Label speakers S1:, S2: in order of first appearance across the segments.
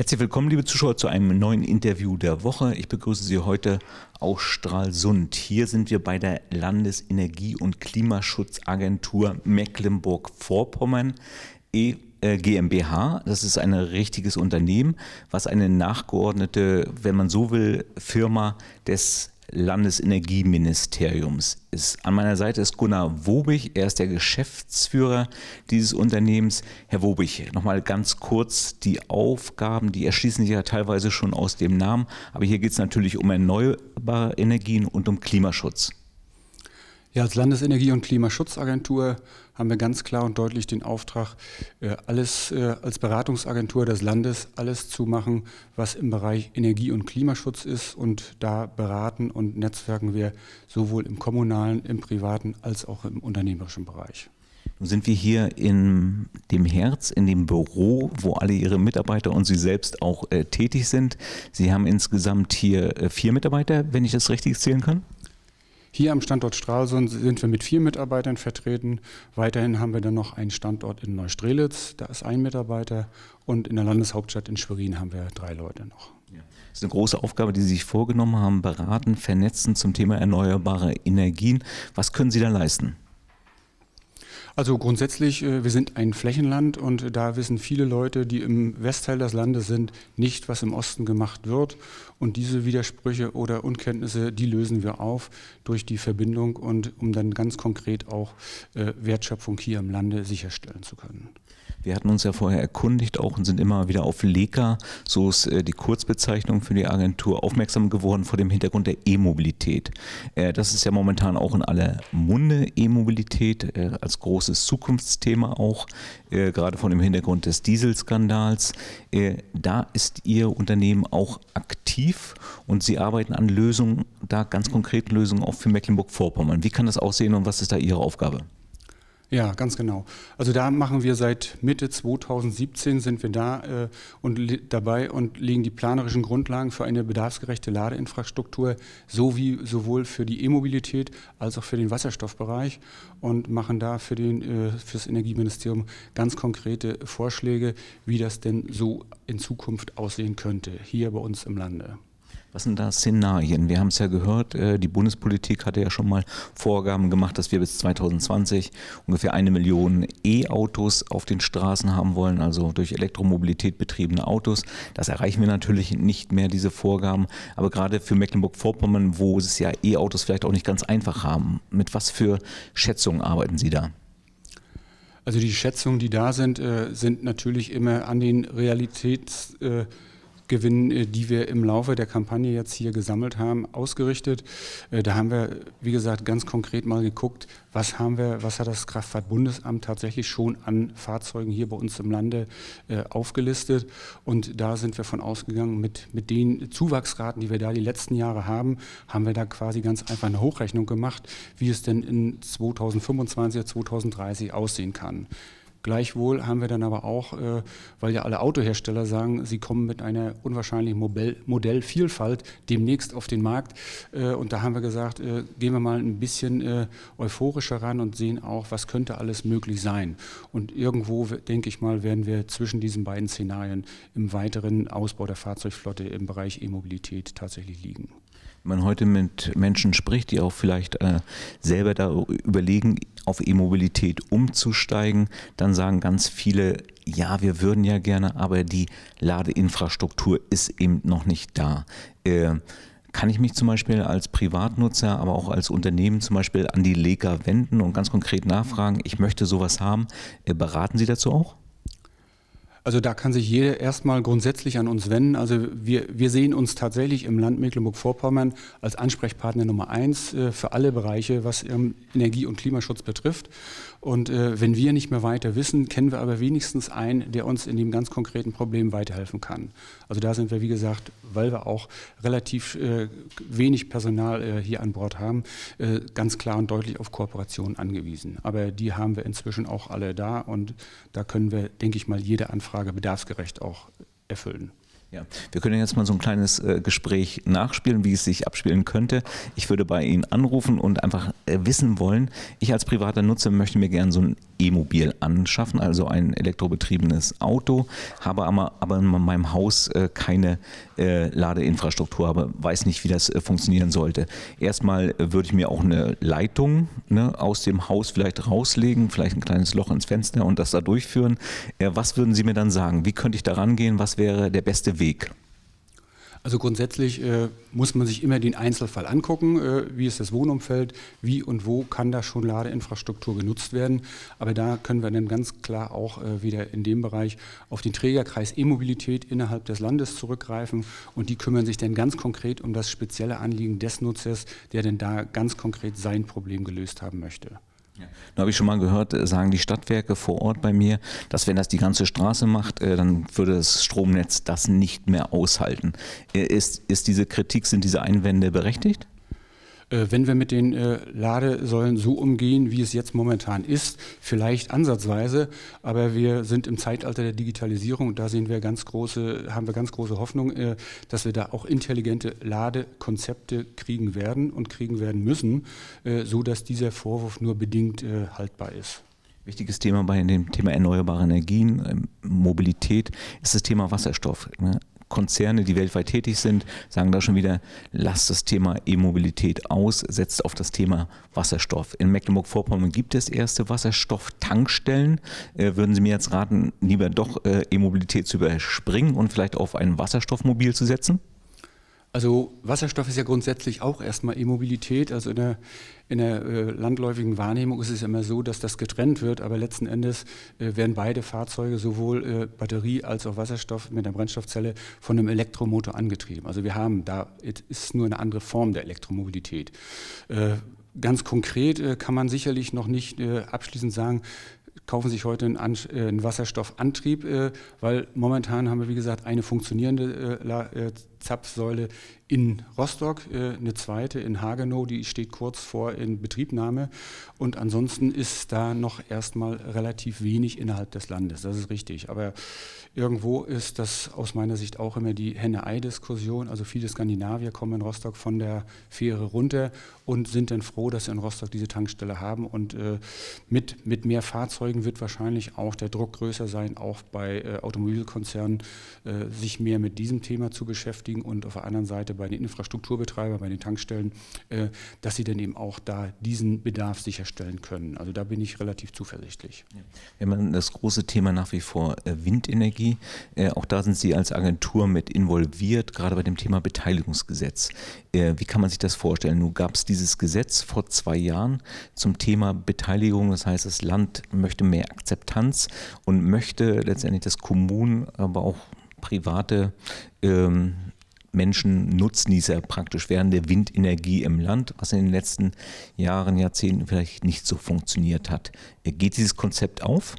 S1: Herzlich willkommen, liebe Zuschauer, zu einem neuen Interview der Woche. Ich begrüße Sie heute aus Stralsund. Hier sind wir bei der Landesenergie- und Klimaschutzagentur Mecklenburg-Vorpommern. E äh, GmbH, das ist ein richtiges Unternehmen, was eine nachgeordnete, wenn man so will, Firma des Landesenergieministeriums ist. An meiner Seite ist Gunnar Wobig, er ist der Geschäftsführer dieses Unternehmens. Herr Wobig, nochmal ganz kurz die Aufgaben, die erschließen sich ja teilweise schon aus dem Namen, aber hier geht es natürlich um erneuerbare Energien und um Klimaschutz.
S2: Ja, als Landesenergie- und Klimaschutzagentur haben wir ganz klar und deutlich den Auftrag, äh, alles äh, als Beratungsagentur des Landes alles zu machen, was im Bereich Energie- und Klimaschutz ist. Und da beraten und netzwerken wir sowohl im kommunalen, im privaten als auch im unternehmerischen Bereich.
S1: Nun sind wir hier in dem Herz, in dem Büro, wo alle Ihre Mitarbeiter und Sie selbst auch äh, tätig sind. Sie haben insgesamt hier äh, vier Mitarbeiter, wenn ich das richtig zählen kann?
S2: Hier am Standort Stralsund sind wir mit vier Mitarbeitern vertreten. Weiterhin haben wir dann noch einen Standort in Neustrelitz, da ist ein Mitarbeiter. Und in der Landeshauptstadt in Schwerin haben wir drei Leute noch.
S1: Das ist eine große Aufgabe, die Sie sich vorgenommen haben, beraten, vernetzen zum Thema erneuerbare Energien. Was können Sie da leisten?
S2: Also grundsätzlich, äh, wir sind ein Flächenland und da wissen viele Leute, die im Westteil des Landes sind, nicht, was im Osten gemacht wird. Und diese Widersprüche oder Unkenntnisse, die lösen wir auf durch die Verbindung und um dann ganz konkret auch äh, Wertschöpfung hier im Lande sicherstellen zu können.
S1: Wir hatten uns ja vorher erkundigt auch und sind immer wieder auf LECA, so ist äh, die Kurzbezeichnung für die Agentur, aufmerksam geworden vor dem Hintergrund der E-Mobilität. Das ist ja momentan auch in aller Munde E-Mobilität als großes großes Zukunftsthema auch, äh, gerade vor dem Hintergrund des Dieselskandals. Äh, da ist Ihr Unternehmen auch aktiv und Sie arbeiten an Lösungen, da ganz konkreten Lösungen auch für Mecklenburg-Vorpommern. Wie kann das aussehen und was ist da Ihre Aufgabe?
S2: Ja, ganz genau. Also da machen wir seit Mitte 2017 sind wir da äh, und dabei und legen die planerischen Grundlagen für eine bedarfsgerechte Ladeinfrastruktur sowie sowohl für die E-Mobilität als auch für den Wasserstoffbereich und machen da für den äh, fürs Energieministerium ganz konkrete Vorschläge, wie das denn so in Zukunft aussehen könnte hier bei uns im Lande.
S1: Was sind da Szenarien? Wir haben es ja gehört, äh, die Bundespolitik hatte ja schon mal Vorgaben gemacht, dass wir bis 2020 ungefähr eine Million E-Autos auf den Straßen haben wollen, also durch Elektromobilität betriebene Autos. Das erreichen wir natürlich nicht mehr, diese Vorgaben. Aber gerade für Mecklenburg-Vorpommern, wo es ja E-Autos vielleicht auch nicht ganz einfach haben, mit was für Schätzungen arbeiten Sie da?
S2: Also die Schätzungen, die da sind, äh, sind natürlich immer an den Realitäts- äh, Gewinn, äh, die wir im Laufe der Kampagne jetzt hier gesammelt haben, ausgerichtet. Äh, da haben wir, wie gesagt, ganz konkret mal geguckt, was haben wir, was hat das Kraftfahrtbundesamt tatsächlich schon an Fahrzeugen hier bei uns im Lande äh, aufgelistet. Und da sind wir von ausgegangen, mit, mit den Zuwachsraten, die wir da die letzten Jahre haben, haben wir da quasi ganz einfach eine Hochrechnung gemacht, wie es denn in 2025 2030 aussehen kann. Gleichwohl haben wir dann aber auch, äh, weil ja alle Autohersteller sagen, sie kommen mit einer unwahrscheinlichen Modell Modellvielfalt demnächst auf den Markt. Äh, und da haben wir gesagt, äh, gehen wir mal ein bisschen äh, euphorischer ran und sehen auch, was könnte alles möglich sein. Und irgendwo, denke ich mal, werden wir zwischen diesen beiden Szenarien im weiteren Ausbau der Fahrzeugflotte im Bereich E-Mobilität tatsächlich liegen.
S1: Wenn man heute mit Menschen spricht, die auch vielleicht äh, selber da überlegen, auf E-Mobilität umzusteigen, dann sagen ganz viele, ja, wir würden ja gerne, aber die Ladeinfrastruktur ist eben noch nicht da. Äh, kann ich mich zum Beispiel als Privatnutzer, aber auch als Unternehmen zum Beispiel an die Lega wenden und ganz konkret nachfragen, ich möchte sowas haben. Äh, beraten Sie dazu auch?
S2: Also da kann sich jeder erstmal grundsätzlich an uns wenden. Also wir, wir sehen uns tatsächlich im Land Mecklenburg-Vorpommern als Ansprechpartner Nummer eins äh, für alle Bereiche, was ähm, Energie- und Klimaschutz betrifft. Und äh, wenn wir nicht mehr weiter wissen, kennen wir aber wenigstens einen, der uns in dem ganz konkreten Problem weiterhelfen kann. Also da sind wir, wie gesagt, weil wir auch relativ äh, wenig Personal äh, hier an Bord haben, äh, ganz klar und deutlich auf Kooperation angewiesen. Aber die haben wir inzwischen auch alle da und da können wir, denke ich mal, jede Anfrage bedarfsgerecht auch erfüllen. Ja,
S1: wir können jetzt mal so ein kleines äh, Gespräch nachspielen, wie es sich abspielen könnte. Ich würde bei Ihnen anrufen und einfach äh, wissen wollen, ich als privater Nutzer möchte mir gerne so ein E-Mobil anschaffen, also ein elektrobetriebenes Auto, habe aber, aber in meinem Haus äh, keine äh, Ladeinfrastruktur, aber weiß nicht, wie das äh, funktionieren sollte. Erstmal äh, würde ich mir auch eine Leitung ne, aus dem Haus vielleicht rauslegen, vielleicht ein kleines Loch ins Fenster und das da durchführen. Äh, was würden Sie mir dann sagen? Wie könnte ich da rangehen? Was wäre der beste Weg?
S2: Also grundsätzlich äh, muss man sich immer den Einzelfall angucken, äh, wie ist das Wohnumfeld, wie und wo kann da schon Ladeinfrastruktur genutzt werden. Aber da können wir dann ganz klar auch äh, wieder in dem Bereich auf den Trägerkreis E-Mobilität innerhalb des Landes zurückgreifen und die kümmern sich dann ganz konkret um das spezielle Anliegen des Nutzers, der denn da ganz konkret sein Problem gelöst haben möchte.
S1: Ja. Da habe ich schon mal gehört, äh, sagen die Stadtwerke vor Ort bei mir, dass wenn das die ganze Straße macht, äh, dann würde das Stromnetz das nicht mehr aushalten. Äh, ist, ist diese Kritik, sind diese Einwände berechtigt?
S2: Äh, wenn wir mit den äh, Ladesäulen so umgehen, wie es jetzt momentan ist, vielleicht ansatzweise, aber wir sind im Zeitalter der Digitalisierung und da sehen wir ganz große, haben wir ganz große Hoffnung, äh, dass wir da auch intelligente Ladekonzepte kriegen werden und kriegen werden müssen, so dass dieser Vorwurf nur bedingt haltbar ist.
S1: Wichtiges Thema bei dem Thema erneuerbare Energien, ähm, Mobilität, ist das Thema Wasserstoff. Ne? Konzerne, die weltweit tätig sind, sagen da schon wieder, lasst das Thema E-Mobilität aus, setzt auf das Thema Wasserstoff. In Mecklenburg-Vorpommern gibt es erste Wasserstofftankstellen. Äh, würden Sie mir jetzt raten, lieber doch äh, E-Mobilität zu überspringen und vielleicht auf ein Wasserstoffmobil zu setzen?
S2: Also Wasserstoff ist ja grundsätzlich auch erstmal E-Mobilität. Also in der, in der äh, landläufigen Wahrnehmung ist es immer so, dass das getrennt wird, aber letzten Endes äh, werden beide Fahrzeuge, sowohl äh, Batterie als auch Wasserstoff mit einer Brennstoffzelle, von einem Elektromotor angetrieben. Also wir haben da, ist nur eine andere Form der Elektromobilität. ganz konkret kann man sicherlich noch nicht abschließend sagen, kaufen sich heute einen, Wasserstoffantrieb, weil momentan haben wir, wie gesagt, eine funktionierende Zapfsäule in Rostock, äh, eine zweite in Hagenow, die steht kurz vor Inbetriebnahme. Und ansonsten ist da noch erstmal relativ wenig innerhalb des Landes, das ist richtig. Aber irgendwo ist das aus meiner Sicht auch immer die Henne-Ei-Diskussion. Also viele Skandinavier kommen in Rostock von der Fähre runter und sind dann froh, dass sie in Rostock diese Tankstelle haben. Und äh, mit, mit mehr Fahrzeugen wird wahrscheinlich auch der Druck größer sein, auch bei äh, Automobilkonzernen äh, sich mehr mit diesem Thema zu beschäftigen beschäftigen und auf der anderen Seite bei den Infrastrukturbetreibern, bei den Tankstellen, äh, dass sie dann eben auch da diesen Bedarf sicherstellen können. Also da bin ich relativ zuversichtlich.
S1: Wenn man das große Thema nach wie vor äh, Windenergie, äh, auch da sind Sie als Agentur mit involviert, gerade bei dem Thema Beteiligungsgesetz. Wie kann man sich das vorstellen? Nun gab es dieses Gesetz vor zwei Jahren zum Thema Beteiligung, das heißt, das Land möchte mehr Akzeptanz und möchte letztendlich, dass Kommunen, aber auch private ähm, Menschen Nutznießer praktisch wären der Windenergie im Land, was in den letzten Jahren, Jahrzehnten vielleicht nicht so funktioniert hat. Äh, geht dieses Konzept auf?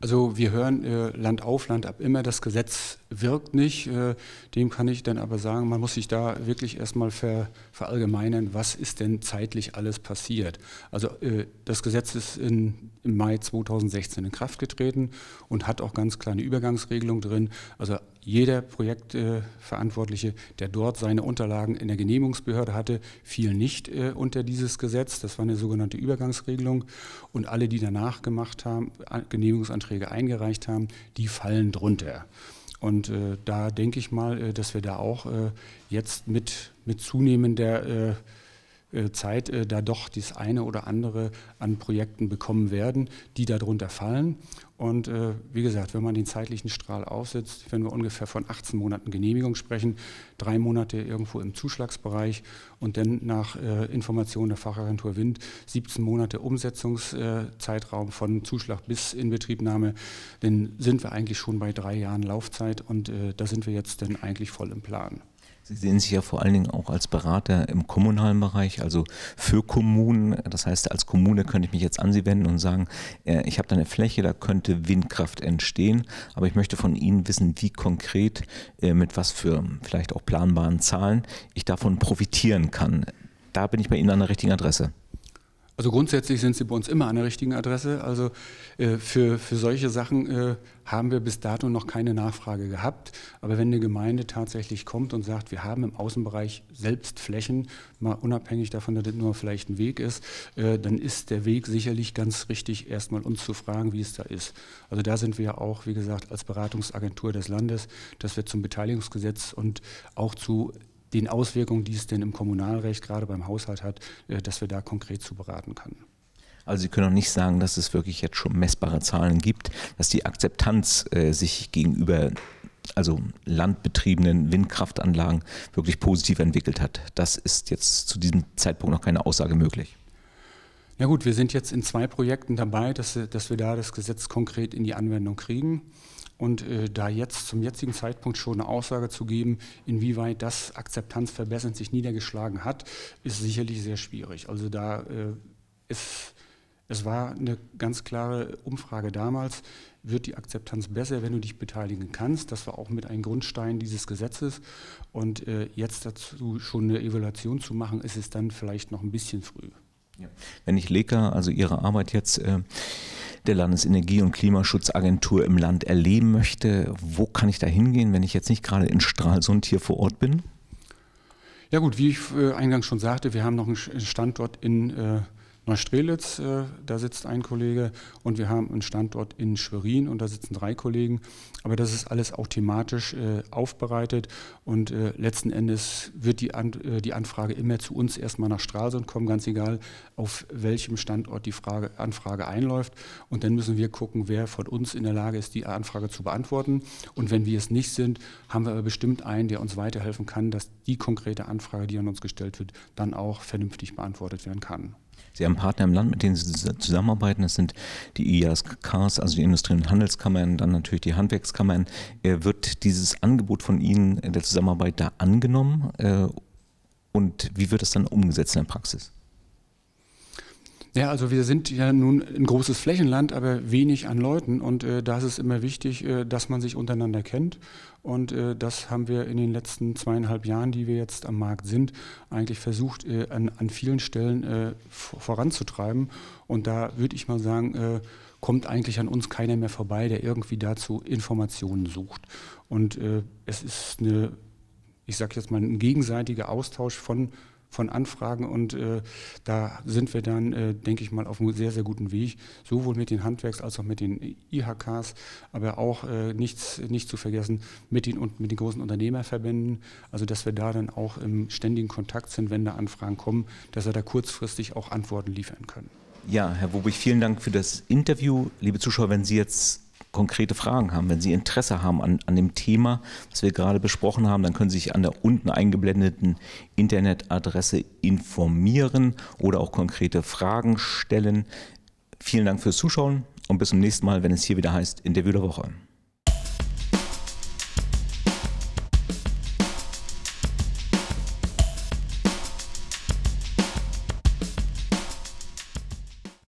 S2: Also wir hören äh, Land auf, Land ab immer, das Gesetz wirkt nicht. Äh, dem kann ich dann aber sagen, man muss sich da wirklich erstmal ver, verallgemeinern, was ist denn zeitlich alles passiert. Also äh, das Gesetz ist in, im Mai 2016 in Kraft getreten und hat auch ganz kleine Übergangsregelungen drin. Also jeder Projektverantwortliche, der dort seine Unterlagen in der Genehmigungsbehörde hatte, fiel nicht äh, unter dieses Gesetz. Das war eine sogenannte Übergangsregelung. Und alle, die danach gemacht haben, Genehmigungsanträge eingereicht haben, die fallen drunter. Und äh, da denke ich mal, äh, dass wir da auch jetzt mit, mit zunehmender äh, Zeit äh, da doch das eine oder andere an Projekten bekommen werden, die darunter fallen. Und äh, wie gesagt, wenn man den zeitlichen Strahl aufsetzt, wenn wir ungefähr von 18 Monaten Genehmigung sprechen, drei Monate irgendwo im Zuschlagsbereich und dann nach Informationen der Fachagentur Wind 17 Monate Umsetzungszeitraum von Zuschlag bis Inbetriebnahme, dann sind wir eigentlich schon bei drei Jahren Laufzeit und da sind wir jetzt dann eigentlich voll im Plan.
S1: Sie sehen sich ja vor allen Dingen auch als Berater im kommunalen Bereich, also für Kommunen. Das heißt, als Kommune könnte ich mich jetzt an Sie wenden und sagen, äh, ich habe da eine Fläche, da könnte Windkraft entstehen, aber ich möchte von Ihnen wissen, wie konkret, äh, mit was für vielleicht auch planbaren Zahlen ich davon profitieren kann. Da bin ich bei Ihnen an der richtigen Adresse.
S2: Also grundsätzlich sind Sie bei uns immer an der richtigen Adresse. Also äh, für, für solche Sachen äh, haben wir bis dato noch keine Nachfrage gehabt. Aber wenn eine Gemeinde tatsächlich kommt und sagt, wir haben im Außenbereich selbst Flächen, mal unabhängig davon, dass das nur vielleicht ein Weg ist, äh, dann ist der Weg sicherlich ganz richtig, erstmal uns zu fragen, wie es da ist. Also da sind wir ja auch, wie gesagt, als Beratungsagentur des Landes, dass wir zum Beteiligungsgesetz und auch zu den Auswirkungen, die es denn im Kommunalrecht gerade beim Haushalt hat, äh, dass wir da konkret zu beraten können.
S1: Also Sie können auch nicht sagen, dass es wirklich jetzt schon messbare Zahlen gibt, dass die Akzeptanz äh, sich gegenüber also landbetriebenen Windkraftanlagen wirklich positiv entwickelt hat. Das ist jetzt zu diesem Zeitpunkt noch keine Aussage möglich.
S2: Ja gut, wir sind jetzt in zwei Projekten dabei, dass, dass wir da das Gesetz konkret in die Anwendung kriegen. Und äh, da jetzt zum jetzigen Zeitpunkt schon eine Aussage zu geben, inwieweit das akzeptanzverbessernd sich niedergeschlagen hat, ist sicherlich sehr schwierig. Also da äh, ist, es war eine ganz klare Umfrage damals, wird die Akzeptanz besser, wenn du dich beteiligen kannst. Das war auch mit einem Grundstein dieses Gesetzes. Und äh, jetzt dazu schon eine Evaluation zu machen, ist es dann vielleicht noch ein bisschen früh. Ja.
S1: Wenn ich Leka, also Ihre Arbeit jetzt äh, der Landesenergie- und Klimaschutzagentur im Land erleben möchte, wo kann ich da hingehen, wenn ich jetzt nicht gerade in Stralsund hier vor Ort bin?
S2: Ja gut, wie ich äh, eingangs schon sagte, wir haben noch einen Standort in äh, Neustrelitz, äh, da sitzt ein Kollege und wir haben einen Standort in Schwerin und da sitzen drei Kollegen. Aber das ist alles auch thematisch äh, aufbereitet und äh, letzten Endes wird die, die Anfrage immer zu uns erstmal nach Stralsund kommen, ganz egal, auf welchem Standort die Frage, Anfrage einläuft. Und dann müssen wir gucken, wer von uns in der Lage ist, die Anfrage zu beantworten. Und wenn wir es nicht sind, haben wir aber bestimmt einen, der uns weiterhelfen kann, dass die konkrete Anfrage, die an uns gestellt wird, dann auch vernünftig beantwortet werden kann.
S1: Sie haben Partner im Land, mit denen Sie zusammenarbeiten. Das sind die IASKs, also die Industrie- und Handelskammern, dann natürlich die Handwerkskammern. Äh, wird dieses Angebot von Ihnen der Zusammenarbeit da angenommen? Äh, und wie wird das dann umgesetzt in der Praxis?
S2: Ja, also wir sind ja nun ein großes Flächenland, aber wenig an Leuten und äh, da ist es immer wichtig, äh, dass man sich untereinander kennt und äh, das haben wir in den letzten zweieinhalb Jahren, die wir jetzt am Markt sind, eigentlich versucht äh, an, an, vielen Stellen äh, voranzutreiben und da würde ich mal sagen, äh, kommt eigentlich an uns keiner mehr vorbei, der irgendwie dazu Informationen sucht und es ist eine, ich sage jetzt mal, ein gegenseitiger Austausch von von Anfragen und äh, da sind wir dann, äh, denke ich mal, auf einem sehr, sehr guten Weg, sowohl mit den Handwerks- als auch mit den IHKs, aber auch äh, nichts nicht zu vergessen mit den, mit den großen Unternehmerverbänden, also dass wir da dann auch im ständigen Kontakt sind, wenn da Anfragen kommen, dass wir da kurzfristig auch Antworten liefern können.
S1: Ja, Herr Wobig, vielen Dank für das Interview. Liebe Zuschauer, wenn Sie jetzt konkrete Fragen haben, wenn Sie Interesse haben an, an dem Thema, das wir gerade besprochen haben, dann können Sie sich an der unten eingeblendeten Internetadresse informieren oder auch konkrete Fragen stellen. Vielen Dank fürs Zuschauen und bis zum nächsten Mal, wenn es hier wieder heißt Interview der Woche.